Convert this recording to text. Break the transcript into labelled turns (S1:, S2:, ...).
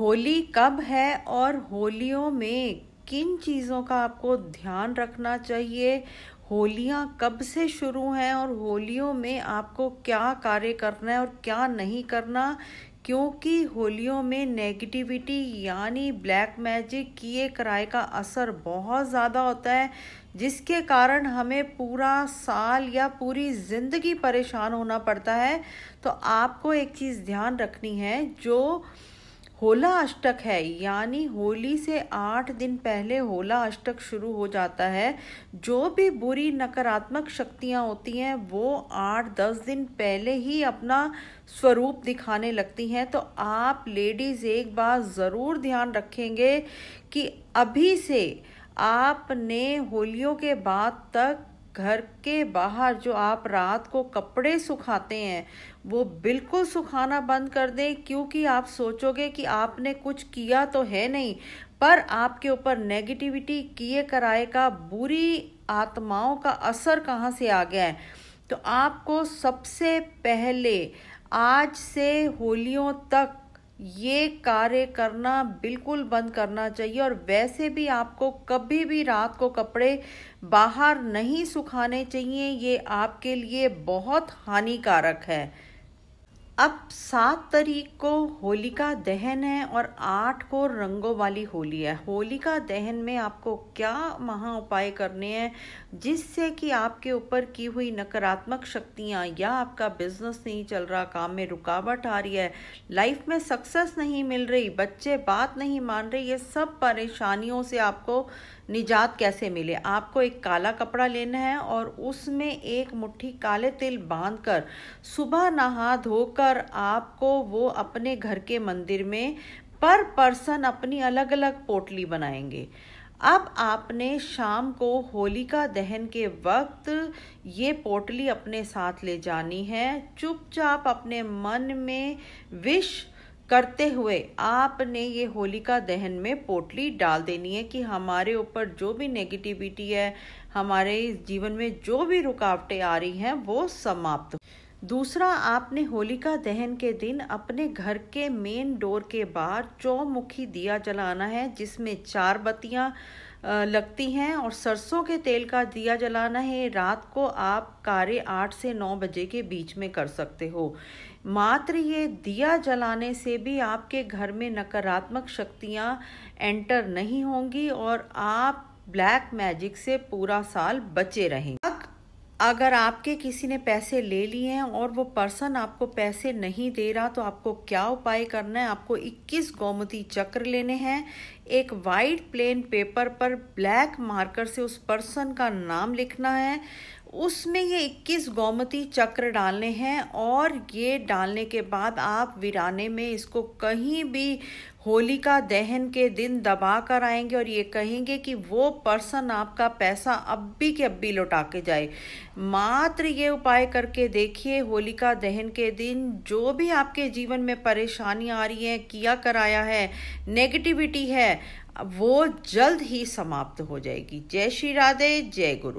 S1: होली कब है और होलियों में किन चीज़ों का आपको ध्यान रखना चाहिए होलियाँ कब से शुरू हैं और होलियों में आपको क्या कार्य करना है और क्या नहीं करना क्योंकि होलियों में नेगेटिविटी यानी ब्लैक मैजिक किए किराए का असर बहुत ज़्यादा होता है जिसके कारण हमें पूरा साल या पूरी ज़िंदगी परेशान होना पड़ता है तो आपको एक चीज़ ध्यान रखनी है जो होला अष्टक है यानी होली से आठ दिन पहले होला अष्टक शुरू हो जाता है जो भी बुरी नकारात्मक शक्तियाँ होती हैं वो आठ दस दिन पहले ही अपना स्वरूप दिखाने लगती हैं तो आप लेडीज़ एक बार ज़रूर ध्यान रखेंगे कि अभी से आपने होलियों के बाद तक घर के बाहर जो आप रात को कपड़े सुखाते हैं वो बिल्कुल सुखाना बंद कर दें क्योंकि आप सोचोगे कि आपने कुछ किया तो है नहीं पर आपके ऊपर नेगेटिविटी किए कराए का बुरी आत्माओं का असर कहाँ से आ गया है तो आपको सबसे पहले आज से होलियों तक ये कार्य करना बिल्कुल बंद करना चाहिए और वैसे भी आपको कभी भी रात को कपड़े बाहर नहीं सुखाने चाहिए ये आपके लिए बहुत हानिकारक है अब सात तारीख को होलिका दहन है और आठ को रंगों वाली होली है होलिका दहन में आपको क्या महा उपाय करने हैं जिससे कि आपके ऊपर की हुई नकारात्मक शक्तियाँ या आपका बिजनेस नहीं चल रहा काम में रुकावट आ रही है लाइफ में सक्सेस नहीं मिल रही बच्चे बात नहीं मान रहे ये सब परेशानियों से आपको निजात कैसे मिले आपको एक काला कपड़ा लेना है और उसमें एक मुट्ठी काले तिल बांधकर सुबह नहा धोकर और आपको वो अपने घर के मंदिर में पर पर्सन अपनी अलग अलग पोटली बनाएंगे अब आपने शाम को होलिका दहन के वक्त ये पोटली अपने साथ ले जानी है चुपचाप अपने मन में विश करते हुए आपने ये होलिका दहन में पोटली डाल देनी है कि हमारे ऊपर जो भी नेगेटिविटी है हमारे जीवन में जो भी रुकावटें आ रही हैं वो समाप्त दूसरा आपने होलिका दहन के दिन अपने घर के मेन डोर के बाहर चौमुखी दिया जलाना है जिसमें चार बत्तियाँ लगती हैं और सरसों के तेल का दिया जलाना है रात को आप कार्य आठ से नौ बजे के बीच में कर सकते हो मात्र ये दिया जलाने से भी आपके घर में नकारात्मक शक्तियाँ एंटर नहीं होंगी और आप ब्लैक मैजिक से पूरा साल बचे रहेंगे अगर आपके किसी ने पैसे ले लिए हैं और वो पर्सन आपको पैसे नहीं दे रहा तो आपको क्या उपाय करना है आपको 21 गौमती चक्र लेने हैं एक वाइट प्लेन पेपर पर ब्लैक मार्कर से उस पर्सन का नाम लिखना है उसमें ये 21 गौमती चक्र डालने हैं और ये डालने के बाद आप वीराने में इसको कहीं भी होलिका दहन के दिन दबा कर आएंगे और ये कहेंगे कि वो पर्सन आपका पैसा अब भी के अब भी लौटा के जाए मात्र ये उपाय करके देखिए होलिका दहन के दिन जो भी आपके जीवन में परेशानी आ रही हैं किया कराया है नेगेटिविटी है वो जल्द ही समाप्त हो जाएगी जय श्री राधे जय गुरु